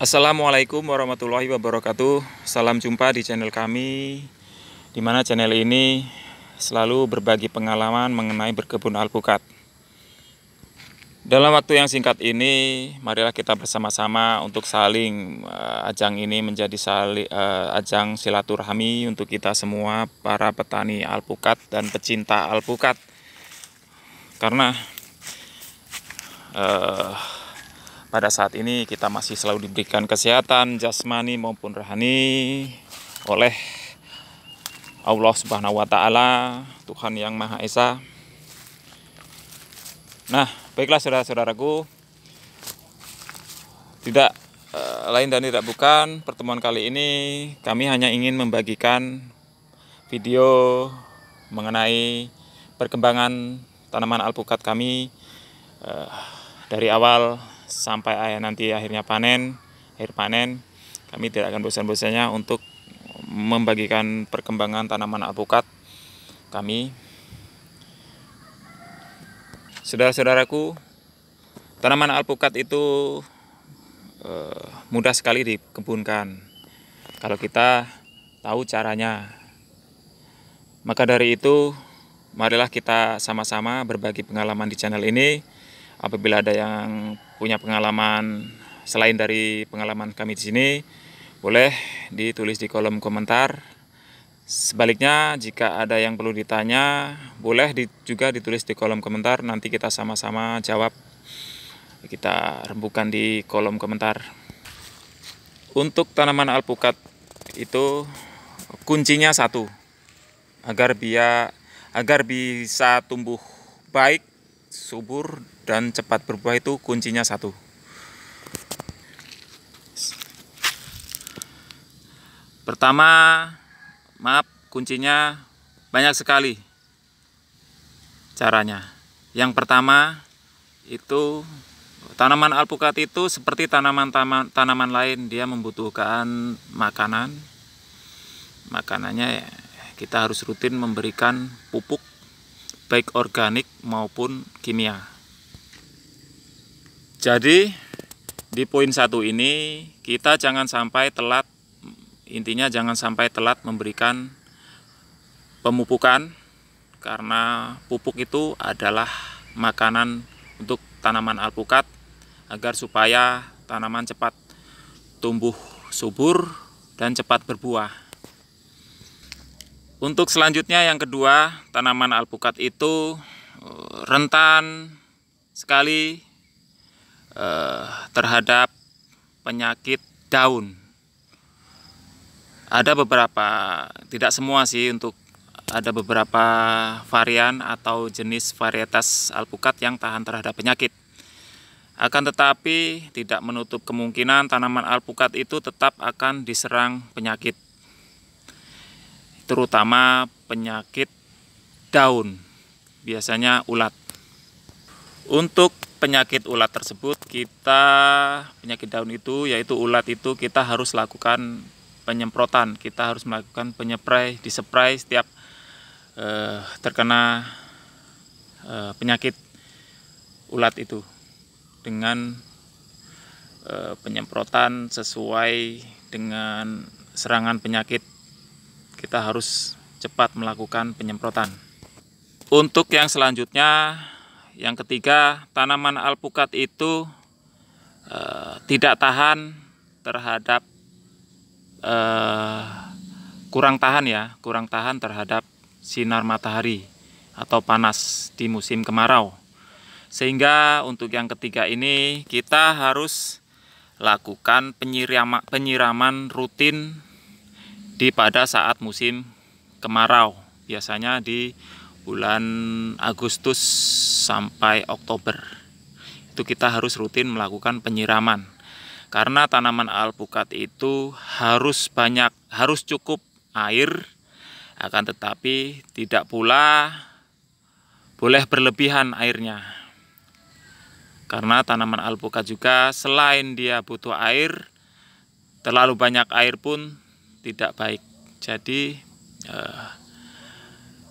Assalamualaikum warahmatullahi wabarakatuh Salam jumpa di channel kami Dimana channel ini selalu berbagi pengalaman mengenai berkebun alpukat Dalam waktu yang singkat ini Marilah kita bersama-sama untuk saling uh, Ajang ini menjadi sali, uh, ajang silaturahmi Untuk kita semua para petani alpukat dan pecinta alpukat Karena uh, pada saat ini kita masih selalu diberikan kesehatan jasmani maupun rohani oleh Allah Subhanahu wa taala, Tuhan yang Maha Esa. Nah, baiklah saudara-saudaraku. Tidak eh, lain dan tidak bukan, pertemuan kali ini kami hanya ingin membagikan video mengenai perkembangan tanaman alpukat kami eh, dari awal sampai ayah nanti akhirnya panen, akhir panen, kami tidak akan bosan-bosannya untuk membagikan perkembangan tanaman alpukat kami. Saudara-saudaraku, tanaman alpukat itu eh, mudah sekali dikebunkan. Kalau kita tahu caranya, maka dari itu marilah kita sama-sama berbagi pengalaman di channel ini apabila ada yang punya pengalaman selain dari pengalaman kami di sini boleh ditulis di kolom komentar sebaliknya jika ada yang perlu ditanya boleh di, juga ditulis di kolom komentar nanti kita sama-sama jawab kita rembukan di kolom komentar untuk tanaman alpukat itu kuncinya satu agar biar agar bisa tumbuh baik subur dan cepat berbuah itu kuncinya satu pertama maaf kuncinya banyak sekali caranya yang pertama itu tanaman alpukat itu seperti tanaman-tanaman tanaman lain dia membutuhkan makanan makanannya ya kita harus rutin memberikan pupuk baik organik maupun kimia. Jadi di poin satu ini kita jangan sampai telat intinya jangan sampai telat memberikan pemupukan karena pupuk itu adalah makanan untuk tanaman alpukat agar supaya tanaman cepat tumbuh subur dan cepat berbuah. Untuk selanjutnya yang kedua, tanaman alpukat itu eh, rentan sekali eh, terhadap penyakit daun. Ada beberapa, tidak semua sih untuk ada beberapa varian atau jenis varietas alpukat yang tahan terhadap penyakit. Akan tetapi tidak menutup kemungkinan tanaman alpukat itu tetap akan diserang penyakit terutama penyakit daun, biasanya ulat. Untuk penyakit ulat tersebut kita penyakit daun itu yaitu ulat itu kita harus lakukan penyemprotan, kita harus melakukan penyepray, disepray setiap eh, terkena eh, penyakit ulat itu dengan eh, penyemprotan sesuai dengan serangan penyakit kita harus cepat melakukan penyemprotan. Untuk yang selanjutnya, yang ketiga, tanaman alpukat itu e, tidak tahan terhadap e, kurang tahan ya, kurang tahan terhadap sinar matahari atau panas di musim kemarau. Sehingga untuk yang ketiga ini kita harus lakukan penyiraman, penyiraman rutin di pada saat musim kemarau biasanya di bulan Agustus sampai Oktober itu kita harus rutin melakukan penyiraman karena tanaman alpukat itu harus banyak harus cukup air akan tetapi tidak pula boleh berlebihan airnya karena tanaman alpukat juga selain dia butuh air terlalu banyak air pun tidak baik. Jadi eh,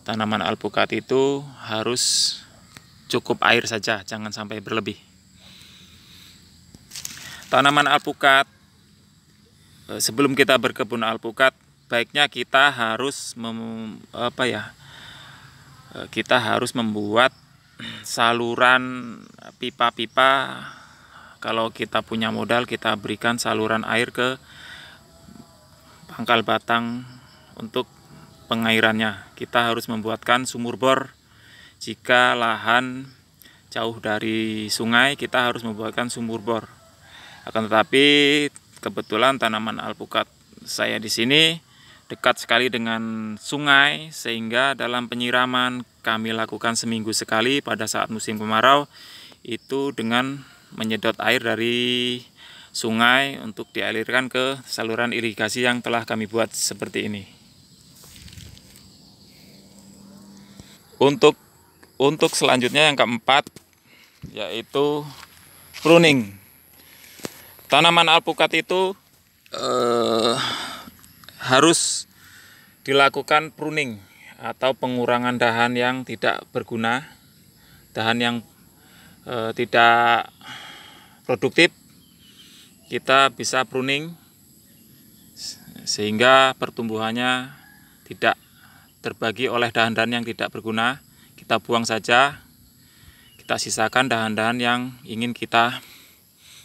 tanaman alpukat itu harus cukup air saja, jangan sampai berlebih. Tanaman alpukat eh, sebelum kita berkebun alpukat baiknya kita harus mem, apa ya? Eh, kita harus membuat saluran pipa-pipa kalau kita punya modal kita berikan saluran air ke pangkal batang untuk pengairannya. Kita harus membuatkan sumur bor. Jika lahan jauh dari sungai, kita harus membuatkan sumur bor. Akan tetapi kebetulan tanaman alpukat saya di sini dekat sekali dengan sungai sehingga dalam penyiraman kami lakukan seminggu sekali pada saat musim kemarau itu dengan menyedot air dari sungai untuk dialirkan ke saluran irigasi yang telah kami buat seperti ini. Untuk untuk selanjutnya yang keempat yaitu pruning. Tanaman alpukat itu eh, harus dilakukan pruning atau pengurangan dahan yang tidak berguna, dahan yang eh, tidak produktif kita bisa pruning sehingga pertumbuhannya tidak terbagi oleh dahan-dahan yang tidak berguna kita buang saja kita sisakan dahan-dahan yang ingin kita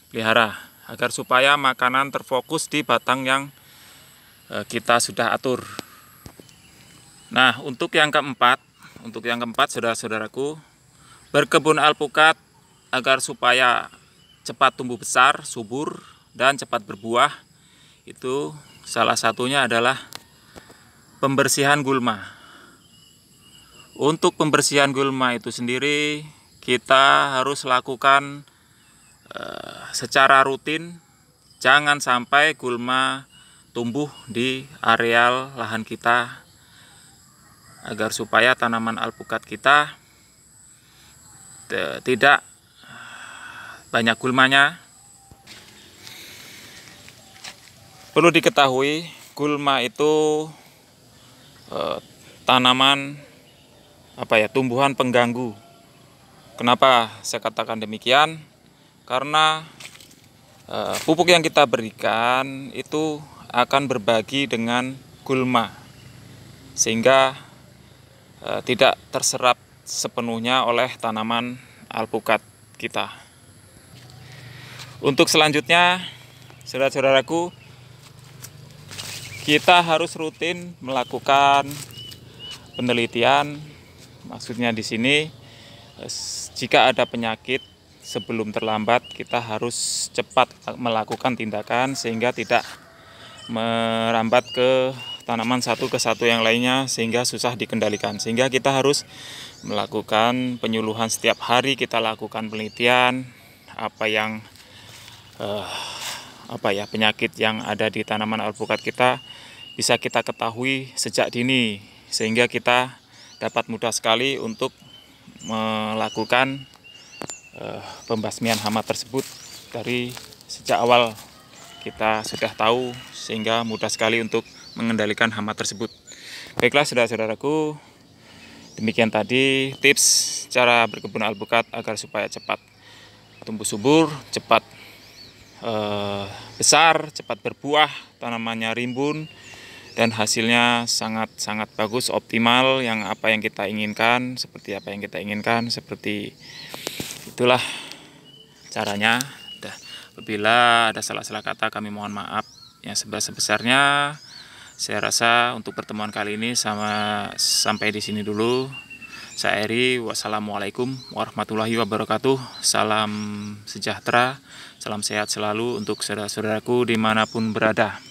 pelihara agar supaya makanan terfokus di batang yang eh, kita sudah atur nah untuk yang keempat untuk yang keempat saudara-saudaraku berkebun alpukat agar supaya cepat tumbuh besar subur dan cepat berbuah itu salah satunya adalah pembersihan gulma untuk pembersihan gulma itu sendiri kita harus lakukan uh, secara rutin jangan sampai gulma tumbuh di areal lahan kita agar supaya tanaman alpukat kita eh, tidak banyak gulmanya Perlu diketahui, gulma itu e, tanaman apa ya, tumbuhan pengganggu. Kenapa saya katakan demikian? Karena e, pupuk yang kita berikan itu akan berbagi dengan gulma. Sehingga e, tidak terserap sepenuhnya oleh tanaman alpukat kita. Untuk selanjutnya, saudara-saudaraku, kita harus rutin melakukan penelitian. Maksudnya di sini eh, jika ada penyakit sebelum terlambat kita harus cepat eh, melakukan tindakan sehingga tidak merambat ke tanaman satu ke satu yang lainnya sehingga susah dikendalikan sehingga kita harus melakukan penyuluhan setiap hari kita lakukan penelitian apa yang uh, apa ya penyakit yang ada di tanaman alpukat kita bisa kita ketahui sejak dini sehingga kita dapat mudah sekali untuk melakukan uh, pembasmian hama tersebut dari sejak awal kita sudah tahu sehingga mudah sekali untuk mengendalikan hama tersebut. Baiklah saudara-saudaraku, demikian tadi tips cara berkebun alpukat agar supaya cepat tumbuh subur, cepat eh, besar, cepat berbuah, tanamannya rimbun dan hasilnya sangat-sangat bagus, optimal yang apa yang kita inginkan, seperti apa yang kita inginkan, seperti itulah caranya. dah Apabila ada salah-salah kata kami mohon maaf yang sebesar-besarnya. Saya rasa untuk pertemuan kali ini sama sampai di sini dulu. Saya Eri, wassalamualaikum warahmatullahi wabarakatuh. Salam sejahtera. Salam sehat selalu untuk saudara-saudaraku dimanapun berada.